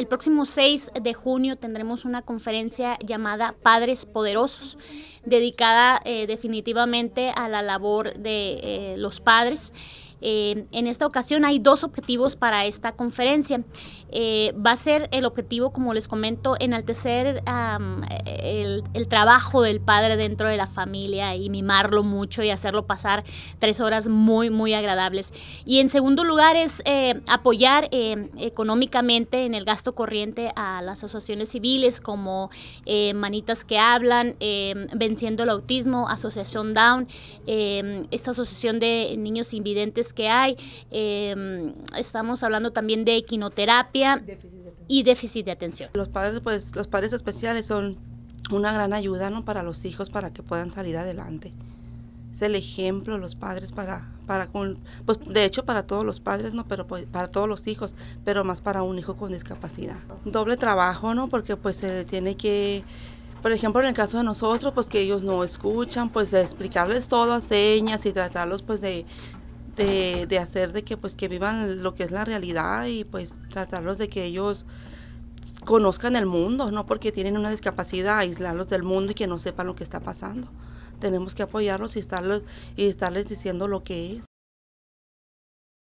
El próximo 6 de junio tendremos una conferencia llamada Padres Poderosos, dedicada eh, definitivamente a la labor de eh, los padres. Eh, en esta ocasión hay dos objetivos para esta conferencia. Eh, va a ser el objetivo, como les comento, enaltecer el, trabajo del padre dentro de la familia y mimarlo mucho y hacerlo pasar tres horas muy, muy agradables. Y en segundo lugar es eh, apoyar económicamente en el gasto corriente a las asociaciones civiles como Manitas que Hablan, Venciendo el Autismo, Asociación Down, esta asociación de niños invidentes que hay. Em, estamos hablando también de equinoterapia y déficit de atención. Los padres, pues, los padres especiales son una gran ayuda ¿no? para los hijos para que puedan salir adelante. Es el ejemplo los padres para, para pues de hecho para todos los padres, ¿no? Pero pues, para todos los hijos, pero más para un hijo con discapacidad. Doble trabajo, ¿no? Porque pues se tiene que por ejemplo, en el caso de nosotros, pues que ellos no escuchan, pues explicarles todo a señas y tratarlos pues de, de, de, hacer de que pues que vivan lo que es la realidad y pues tratarlos de que ellos conozcan el mundo, no porque tienen una discapacidad, aislarlos del mundo y que no sepan lo que está pasando. Tenemos que apoyarlos y estarlos y estarles diciendo lo que es.